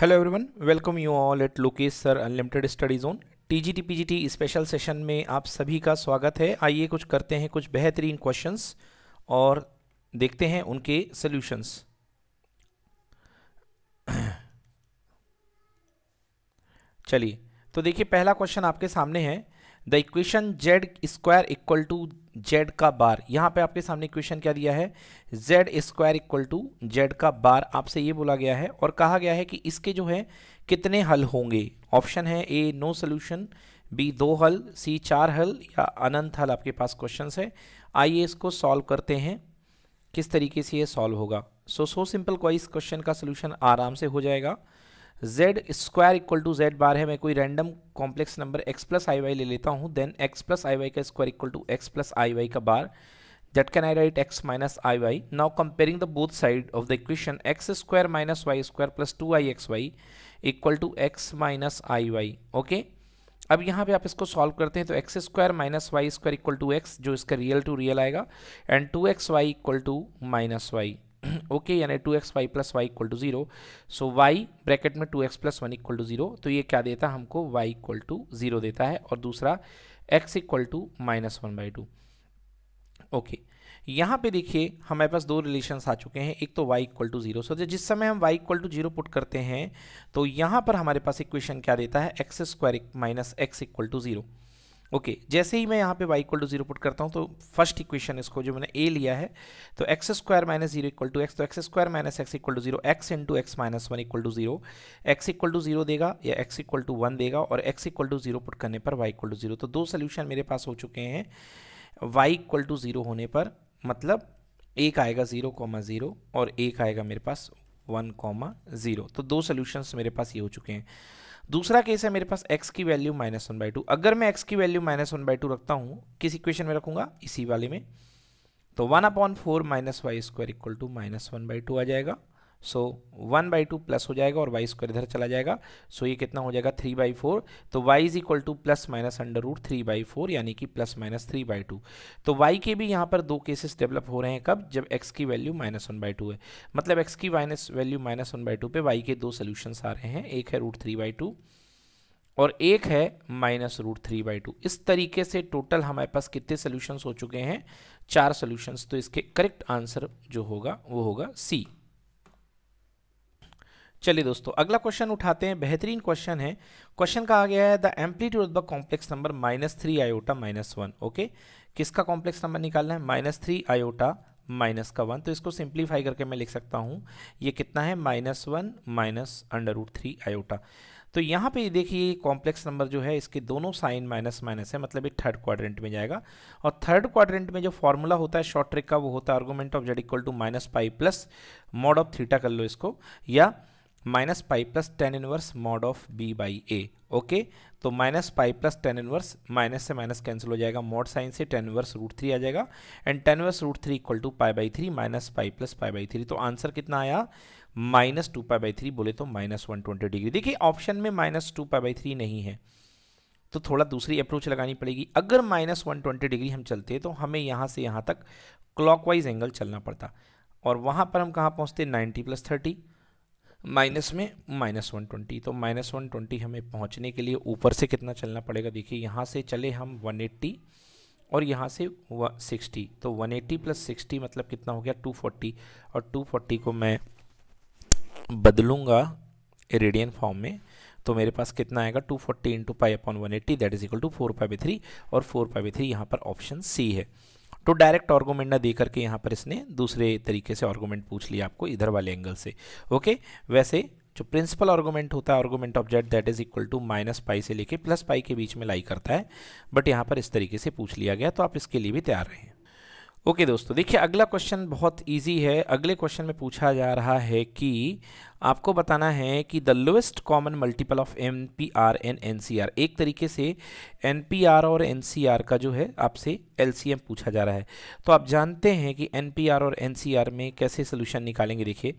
Hello everyone welcome you all at Lokesh sir unlimited study zone TGT PGT special session में आप सभी का स्वागत है आइए कुछ करते हैं कुछ बेहतरीन क्वेश्चंस और देखते हैं उनके सॉल्यूशंस चलिए तो देखिए पहला क्वेश्चन आपके सामने है the equation Z square equal to Z का बार यहाँ पे आपके सामने क्वेश्चन क्या दिया है Z square equal to Z का बार आपसे ये बोला गया है और कहा गया है कि इसके जो है कितने हल होंगे ऑप्शन है ए नो सोल्यूशन बी दो हल सी चार हल या अनंत हल आपके पास क्वेश्चन है आइए इसको सॉल्व करते हैं किस तरीके से ये सॉल्व होगा सो सो सिंपल को इस क्वेश्चन का सोल्यूशन आराम से हो जाएगा Z square equal to Z bar है मैं कोई random complex number X plus I Y ले लेता हूँ then X plus I Y का square equal to X plus I Y का bar minus I Y now x the both side of the equation X square minus Y x plus two I X Y equal to x minus I Y okay अब यहाँ पे आप इसको solve करते हैं तो X square minus Y square equal to X जो इसका रियल टू रियल आएगा and two X Y equal to minus Y okay यानी two X Y plus Y equal to zero so Y bracket में two X plus one equal to zero तो ये क्या देता है हमको वाई इक्वल टू जीरो देता है और दूसरा X equal to minus one by two okay यहाँ पे देखिए हमारे पास दो रिलेशंस आ चुके हैं एक तो y equal to zero so जिस समय हम y equal to zero put करते हैं तो यहाँ पर हमारे पास इक्वेशन क्या देता है X square minus X equal to zero okay okay, जैसे ही मैं यहाँ पे Y equal to zero put करता हूँ तो फर्स्ट इक्वेशन इसको जो मैंने ए लिया है तो X square minus zero equal to X तो X square minus X equal to zero X into X minus one equal to zero X equal to zero देगा या एक्स इक्वल टू वन देगा और X equal to zero put करने पर Y equal to zero तो दो solution मेरे पास हो चुके हैं वाई इक्वल टू जीरो होने पर मतलब एक आएगा जीरो कॉमा जीरो और एक आएगा मेरे पास वन कॉमा जीरो तो दो सोल्यूशन मेरे पास ये हो चुके हैं दूसरा केस है मेरे पास x की value minus one by two अगर मैं x की value minus one by two रखता हूँ किस इक्वेशन में रखूंगा इसी वाले में तो one upon four minus Y square equal to minus one by two आ जाएगा so one by two plus हो जाएगा और वाई स्क्वायर इधर चला जाएगा सो so ये कितना हो जाएगा थ्री बाई फोर तो Y is equal to plus minus under root three by four यानी कि plus minus three by two तो वाई के भी यहाँ पर दो केसेस डेवलप हो रहे हैं कब जब एक्स की value minus one by two है मतलब एक्स की minus value minus one by two पर वाई के दो सोल्यूशंस आ रहे हैं एक है रूट थ्री बाई टू और एक है minus root three by two इस तरीके से टोटल हमारे पास कितने सोल्यूशंस हो चुके हैं चार सोल्यूशंस तो इसके करेक्ट आंसर जो होगा वो होगा सी चलिए दोस्तों अगला क्वेश्चन उठाते हैं बेहतरीन क्वेश्चन है क्वेश्चन कहा गया है the amplitude of the complex number minus three iota minus one okay किसका कॉम्प्लेक्स नंबर निकालना है माइनस थ्री आयोटा माइनस का वन तो इसको सिंप्लीफाई करके मैं लिख सकता हूँ ये कितना है minus one minus under root three iota तो यहाँ पे देखिए कॉम्प्लेक्स नंबर जो है इसके दोनों साइन माइनस माइनस है मतलब ये थर्ड क्वाड्रेंट में जाएगा और थर्ड क्वाड्रेंट में जो फॉर्मूला होता है शॉर्ट ट्रिक का वो होता है argument of Z equal to minus pi plus mod of theta कर लो इसको या minus pi plus tan inverse mod of B by A okay तो minus pi plus tan inverse minus से माइनस कैंसिल हो जाएगा मॉड साइन से tan inverse root three आ जाएगा and tan inverse root three equal to pi by three minus pi plus pi by three तो answer कितना आया minus two pi by three बोले तो माइनस वन ट्वेंटी डिग्री देखिए option में minus two pi by three नहीं है तो थोड़ा दूसरी अप्रोच लगानी पड़ेगी अगर माइनस वन ट्वेंटी डिग्री हम चलते तो हमें यहाँ से यहाँ तक क्लॉकवाइज एंगल चलना पड़ता और वहाँ पर हम कहाँ पहुँचते नाइन्टी प्लस थर्टी माइनस में माइनस वन ट्वेंटी तो माइनस वन ट्वेंटी हमें पहुंचने के लिए ऊपर से कितना चलना पड़ेगा देखिए यहाँ से चले हम वन एट्टी और यहाँ से सिक्सटी तो वन एट्टी प्लस सिक्सटी मतलब कितना हो गया टू फोर्टी और टू फोर्टी को मैं बदलूँगा रेडियन फॉर्म में तो मेरे पास कितना आएगा two forty into pi upon one eighty that is equal to four pi by three और फोर पाई बाई थ्री यहाँ पर ऑप्शन सी है तो डायरेक्ट ऑर्गोमेंट ना दे करके यहाँ पर इसने दूसरे तरीके से ऑर्गोमेंट पूछ लिया आपको इधर वाले एंगल से ओके वैसे जो प्रिंसिपल ऑर्गोमेंट होता है argument of Z that is equal to minus pi से लेके प्लस पाई के बीच में लाई करता है बट यहाँ पर इस तरीके से पूछ लिया गया तो आप इसके लिए भी तैयार रहें ओके okay दोस्तों देखिए अगला क्वेश्चन बहुत इजी है अगले क्वेश्चन में पूछा जा रहा है कि आपको बताना है कि the lowest common multiple of M P R and N C R एक तरीके से एन पी आर और एन सी आर का जो है आपसे एल सी एम पूछा जा रहा है तो आप जानते हैं कि एन पी आर और एन सी आर में कैसे सोल्यूशन निकालेंगे देखिए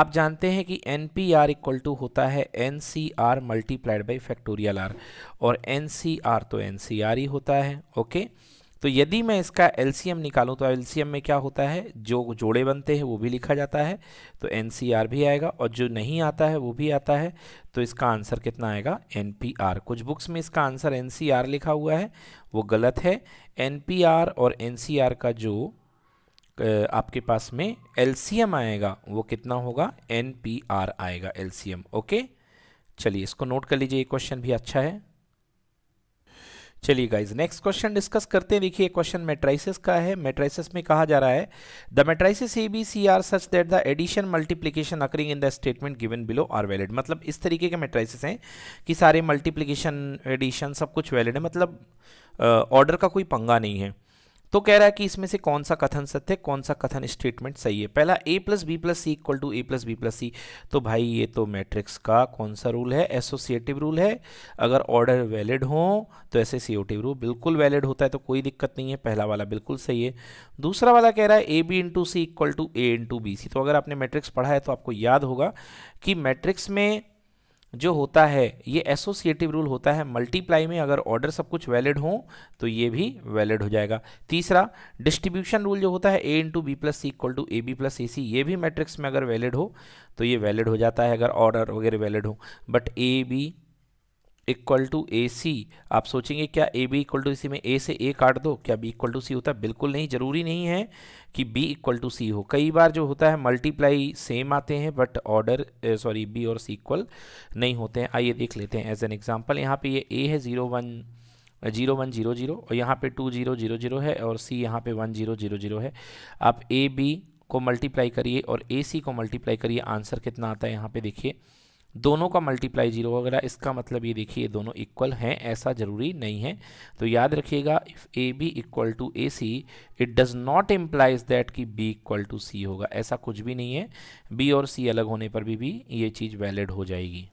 आप जानते हैं कि N P R equal to होता है N C R multiplied by factorial R और एन सी आर तो एन सी आर ही होता है ओके okay? तो यदि मैं इसका एलसीएम निकालूं तो एलसीएम में क्या होता है जो जोड़े बनते हैं वो भी लिखा जाता है तो एनसीआर भी आएगा और जो नहीं आता है वो भी आता है तो इसका आंसर कितना आएगा एनपीआर कुछ बुक्स में इसका आंसर एनसीआर लिखा हुआ है वो गलत है एनपीआर और एनसीआर का जो आपके पास में एम आएगा वो कितना होगा आर आएगा एम ओके चलिए इसको नोट कर लीजिए ये क्वेश्चन भी अच्छा है चलिए गाइज नेक्स्ट क्वेश्चन डिस्कस करते हैं देखिए क्वेश्चन मेट्राइसिस का है मेट्राइसिस में कहा जा रहा है the matrices A B C are such that the addition multiplication occurring in the statement given below are valid मतलब इस तरीके के मेट्राइसिस हैं कि सारे मल्टीप्लीकेशन एडिशन सब कुछ वैलिड है मतलब ऑर्डर का कोई पंगा नहीं है तो कह रहा है कि इसमें से कौन सा कथन सत्य कौन सा कथन स्टेटमेंट सही है पहला A plus B plus C equal to A plus B plus C तो भाई ये तो मैट्रिक्स का कौन सा रूल है एसोसिएटिव रूल है अगर ऑर्डर वैलिड हो तो एसोसिएटिव रूल बिल्कुल वैलिड होता है तो कोई दिक्कत नहीं है पहला वाला बिल्कुल सही है दूसरा वाला कह रहा है A B into C equal to A into B C तो अगर आपने मैट्रिक्स पढ़ा है तो आपको याद होगा कि मैट्रिक्स में जो होता है ये एसोसिएटिव रूल होता है मल्टीप्लाई में अगर ऑर्डर सब कुछ वैलिड तो हो तो ये भी वैलिड हो जाएगा तीसरा डिस्ट्रीब्यूशन रूल जो होता है A into B plus C equal to A B plus A C ये भी मैट्रिक्स में अगर वैलिड हो तो ये वैलिड हो जाता है अगर ऑर्डर वगैरह वैलिड हो but A B equal to A C आप सोचेंगे क्या A B equal to C में ए से ए काट दो क्या बी इक्वल टू सी होता है बिल्कुल नहीं ज़रूरी नहीं है कि बी इक्वल टू सी हो कई बार जो होता है मल्टीप्लाई सेम आते हैं बट ऑर्डर सॉरी बी और सी इक्वल नहीं होते हैं आइए देख लेते हैं एज एन एग्जाम्पल यहाँ पे ये ए है zero one zero one zero zero और यहाँ पे टू जीरो जीरो जीरो है और सी यहाँ पे वन जीरो जीरो जीरो है आप ए बी को मल्टीप्लाई करिए और ए सी को मल्टीप्लाई करिए आंसर कितना आता है यहाँ पे देखिए दोनों का मल्टीप्लाई जीरो वगैरह इसका मतलब ये देखिए दोनों इक्वल हैं ऐसा ज़रूरी नहीं है तो याद रखिएगा if A B equal to A C it does not implies that कि बी इक्वल टू सी होगा ऐसा कुछ भी नहीं है बी और सी अलग होने पर भी, भी ये चीज़ वैलिड हो जाएगी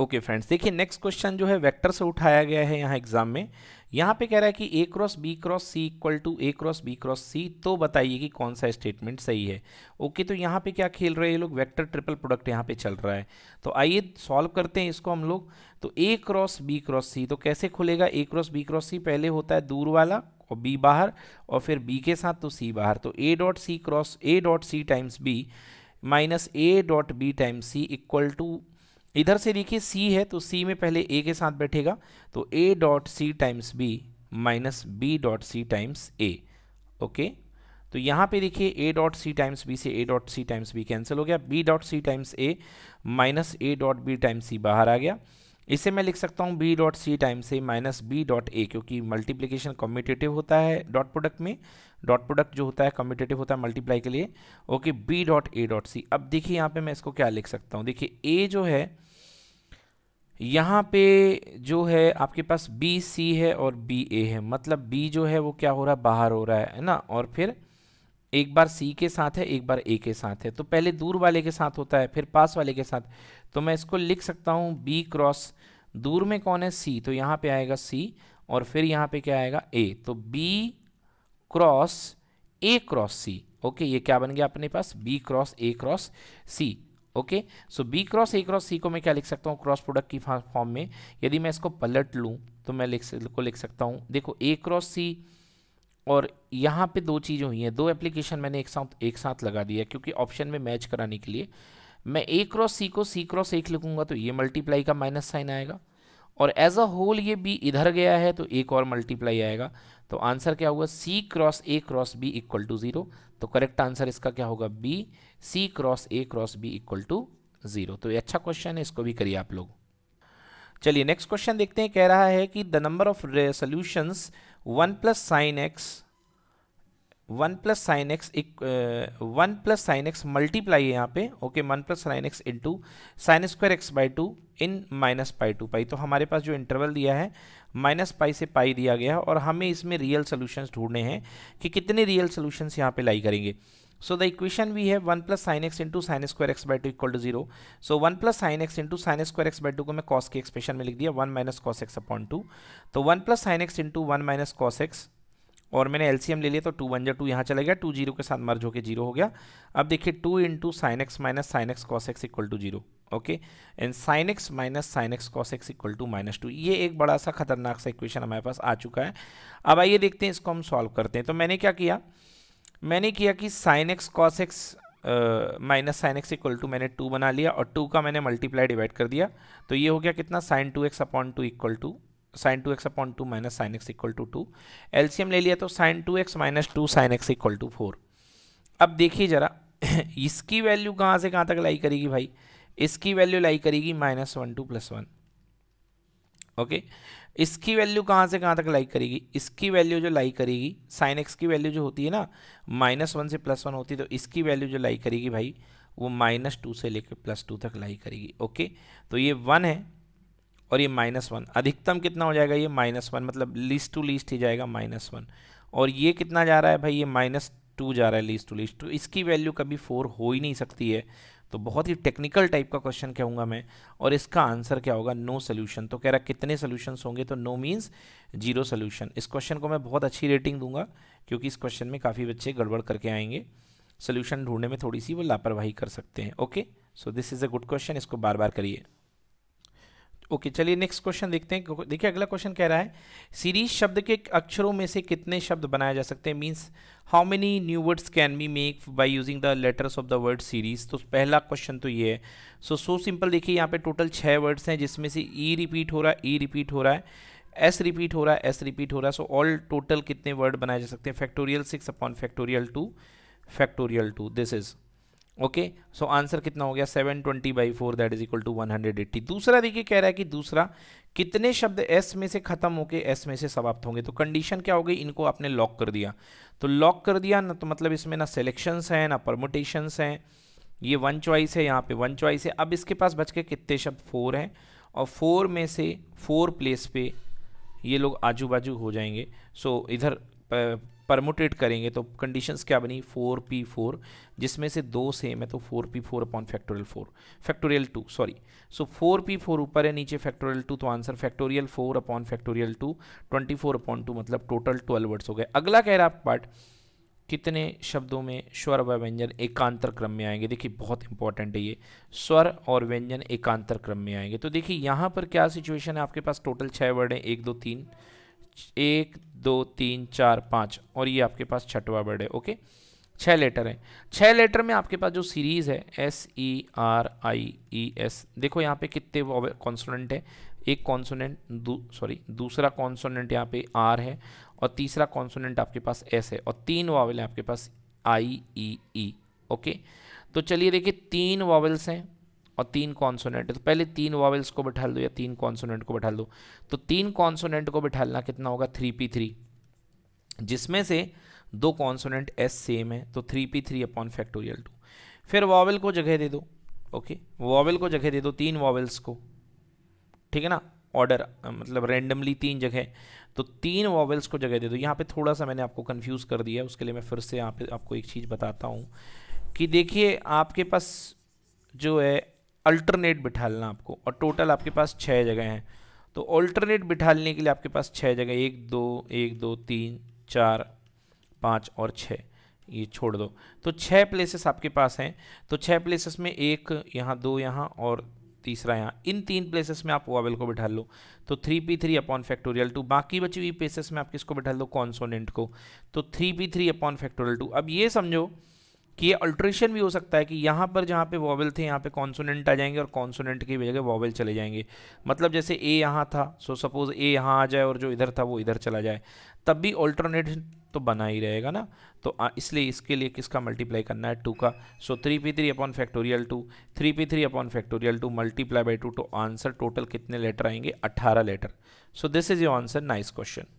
ओके फ्रेंड्स देखिए नेक्स्ट क्वेश्चन जो है वेक्टर से उठाया गया है यहाँ एग्जाम में यहाँ पे कह रहा है कि A cross B cross C equal to A cross B cross C तो बताइए कि कौन सा स्टेटमेंट सही है ओके okay, तो यहाँ पे क्या खेल रहे हैं ये लोग वेक्टर ट्रिपल प्रोडक्ट यहाँ पे चल रहा है तो आइए सॉल्व करते हैं इसको हम लोग तो A cross B cross C तो कैसे खुलेगा A cross B cross C पहले होता है दूर वाला और बी बाहर और फिर बी के साथ तो सी बाहर तो A dot C cross A dot C times B minus A dot B times C equal to इधर से देखिए सी है तो सी में पहले ए के साथ बैठेगा तो A dot C times B minus B dot C times A okay तो यहाँ पे देखिए A dot C times B से A dot C times B cancel हो गया B dot C times A minus A dot B times C बाहर आ गया इसे मैं लिख सकता हूँ B dot C times A minus B dot A क्योंकि मल्टीप्लीकेशन कॉम्पिटेटिव होता है डॉट प्रोडक्ट में डॉट प्रोडक्ट जो होता है कॉम्पिटेटिव होता है मल्टीप्लाई के लिए okay B dot A dot C अब देखिए यहाँ पे मैं इसको क्या लिख सकता हूँ देखिए ए जो है यहाँ पे जो है आपके पास बी सी है और बी ए है मतलब बी जो है वो क्या हो रहा है बाहर हो रहा है ना और फिर एक बार सी के साथ है एक बार ए के साथ है तो पहले दूर वाले के साथ होता है फिर पास वाले के साथ तो मैं इसको लिख सकता हूँ बी क्रॉस दूर में कौन है सी तो यहाँ पे आएगा सी और फिर यहाँ पे क्या आएगा ए तो B cross A cross C okay ये क्या बन गया अपने पास B cross A cross C okay so B cross A cross C को मैं क्या लिख सकता हूँ क्रॉस प्रोडक्ट की फॉर्म में यदि मैं इसको पलट लूँ तो मैं लिख को लिख सकता हूँ देखो ए क्रॉस सी और यहाँ पे दो चीज़ें हुई हैं दो एप्लीकेशन मैंने एक साथ एक साथ लगा दिया क्योंकि ऑप्शन में मैच कराने के लिए मैं ए क्रॉस सी को सी क्रॉस एक लिखूंगा तो ये मल्टीप्लाई का माइनस साइन आएगा और एज अ होल ये बी इधर गया है तो एक और मल्टीप्लाई आएगा तो आंसर क्या होगा C cross A cross B equal to zero तो करेक्ट आंसर इसका क्या होगा B C cross A cross B equal to zero तो ये अच्छा क्वेश्चन है इसको भी करिए आप लोग चलिए नेक्स्ट क्वेश्चन देखते हैं कह रहा है कि the number of solutions one plus sine X one plus sine X one plus sine X multiply है यहाँ पे okay one plus sine X into sine square X by two in minus pi to pi तो हमारे पास जो interval दिया है minus pi से पाई दिया गया है और हमें इसमें रियल सोल्यूशंस ढूंढने हैं कि कितने रियल सोल्यूशंस यहाँ पे लाई करेंगे सो द इक्वेशन वी है one plus sine X into sine square X by two equal to zero so one plus sine X into sine square X by two को मैं कॉस के expression में लिख दिया one minus cos X upon two तो one plus sine X into one minus cos X और मैंने LCM ले लिया तो टू वन जो टू यहाँ चला गया टू जीरो के साथ मर्ज होकर जीरो हो गया अब देखिए two into sine x minus sine x cos x equal to zero okay and sine x minus sine x cos x equal to minus two ये एक बड़ा सा खतरनाक सा इक्वेशन हमारे पास आ चुका है अब आइए देखते हैं इसको हम सॉल्व करते हैं तो मैंने क्या किया मैंने किया कि sine x cos x minus sine x equal to मैंने टू बना लिया और टू का मैंने मल्टीप्लाई डिवाइड कर दिया तो ये हो गया कितना sine two x upon two equal to sine two x upon two minus sine x equal to two एल्सियम ले लिया तो sine two x minus two sine x equal to four अब देखिए ज़रा इसकी वैल्यू कहाँ से कहाँ तक लाई करेगी भाई इसकी वैल्यू लाई करेगी minus one to plus one okay इसकी वैल्यू कहाँ से कहाँ तक लाई करेगी इसकी वैल्यू जो लाई करेगी साइन एक्स की वैल्यू जो होती है ना माइनस वन से प्लस वन होती है तो इसकी वैल्यू जो लाई करेगी भाई वो माइनस टू से लेकर प्लस टू तक लाई करेगी ओके तो ये वन है और ये माइनस वन अधिकतम कितना हो जाएगा ये माइनस वन मतलब लीस्ट टू लीस्ट ही जाएगा माइनस वन और ये कितना जा रहा है भाई ये माइनस टू जा रहा है लीस्ट टू लीस्ट तो इसकी वैल्यू कभी फोर हो ही नहीं सकती है तो बहुत ही टेक्निकल टाइप का क्वेश्चन कहूँगा मैं और इसका आंसर क्या होगा नो सोल्यूशन तो कह रहा कितने सोल्यूशंस होंगे तो नो मीन्स जीरो सोल्यूशन इस क्वेश्चन को मैं बहुत अच्छी रेटिंग दूंगा क्योंकि इस क्वेश्चन में काफ़ी बच्चे गड़बड़ करके आएंगे सोल्यूशन ढूंढने में थोड़ी सी वो लापरवाही कर सकते हैं okay so this is a good question इसको बार बार करिए ओके चलिए नेक्स्ट क्वेश्चन देखते हैं देखिए अगला क्वेश्चन कह रहा है सीरीज शब्द के अक्षरों में से कितने शब्द बनाए जा सकते हैं means how many new words can be make by using the letters of the word series तो पहला क्वेश्चन तो ये है सो सो सिंपल देखिए यहाँ पे टोटल छः वर्ड्स हैं जिसमें से ई e रिपीट हो रहा है ई e रिपीट हो रहा है एस रिपीट हो रहा है एस रिपीट हो रहा है सो ऑल टोटल कितने वर्ड बनाए जा सकते हैं factorial six upon factorial two factorial two this is okay so answer कितना हो गया seven twenty by four that is equal to one hundred eighty दूसरा देखिए कह रहा है कि दूसरा कितने शब्द एस में से खत्म होके एस में से समाप्त होंगे तो कंडीशन क्या हो गई इनको आपने लॉक कर दिया तो लॉक कर दिया ना तो मतलब इसमें ना सेलेक्शंस हैं ना परमोटेशंस हैं ये वन चॉइस है यहाँ पे वन चॉइस है अब इसके पास बच के कितने शब्द फोर हैं और फोर में से फोर प्लेस पे ये लोग आजू बाजू हो जाएंगे सो so, इधर परमोटेट करेंगे तो कंडीशंस क्या बनी फोर पी फोर जिसमें से दो सेम है तो four P four upon factorial four factorial two sorry so four P four ऊपर है नीचे फैक्टोरियल टू तो answer factorial four upon factorial two twenty four upon two मतलब टोटल ट्वेल्व वर्ड्स हो गए अगला कह रहा पार्ट कितने शब्दों में स्वर व व्यंजन एकांतर क्रम में आएंगे देखिए बहुत इंपॉर्टेंट है ये स्वर और व्यंजन एकांतर क्रम में आएंगे तो देखिए यहाँ पर क्या सिचुएशन है आपके पास टोटल छः वर्ड हैं एक दो तीन एक दो तीन चार पाँच और ये आपके पास छठवा वर्ड है ओके छः लेटर है छः लेटर में आपके पास जो सीरीज़ है S E R I E S देखो यहाँ पे कितने कॉन्सोनेंट है एक कॉन्सोनेंट दू, सॉरी दूसरा कॉन्सोनेंट यहाँ पे आर है और तीसरा कॉन्सोनेंट आपके पास एस है और तीन वावल है आपके पास आई ई ई ओके तो चलिए देखिए तीन वावल्स हैं और तीन कॉन्सोनेंट तो पहले तीन वॉवल्स को बैठा दो या तीन कॉन्सोनेंट को बैठा दो तो तीन कॉन्सोनेंट को बैठालना कितना होगा थ्री पी थ्री जिसमें से दो कॉन्सोनेंट एस सेम है तो three P three upon factorial two फिर वॉवल को जगह दे दो ओके वॉवल को जगह दे दो तीन वॉवल्स को ठीक है ना ऑर्डर मतलब रेंडमली तीन जगह तो तीन वॉवल्स को जगह दे दो यहाँ पे थोड़ा सा मैंने आपको कंफ्यूज कर दिया उसके लिए मैं फिर से यहाँ पे आपको एक चीज़ बताता हूँ कि देखिए आपके पास जो है अल्टरनेट बिठालना आपको और टोटल आपके पास छः जगह हैं तो अल्टरनेट बिठालने के लिए आपके पास छः जगह एक दो एक दो तीन चार पाँच और छः ये छोड़ दो तो छः प्लेसेस आपके पास हैं तो छः प्लेसेस में एक यहाँ दो यहाँ और तीसरा यहाँ इन तीन प्लेसेस में आप वावेल को बिठा लो तो three P three upon factorial two बाकी बची हुई प्लेसेस में आप किसको बिठा लो कॉन्सोनेंट को तो three P three upon factorial two अब ये समझो कि ये अल्ट्रेशन भी हो सकता है कि यहाँ पर जहाँ पे वॉवल थे यहाँ पे कॉन्सोनेंट आ जाएंगे और कॉन्सोनेंट की जगह वॉवल चले जाएंगे मतलब जैसे ए यहाँ था सो सपोज़ ए यहाँ आ जाए और जो इधर था वो इधर चला जाए तब भी ऑल्टरनेट तो बना ही रहेगा ना तो इसलिए इसके लिए किसका मल्टीप्लाई करना है टू का so three P three upon factorial two three P three upon factorial two multiply by two तो आंसर टोटल कितने लेटर आएंगे अट्ठारह letter so this is your answer nice question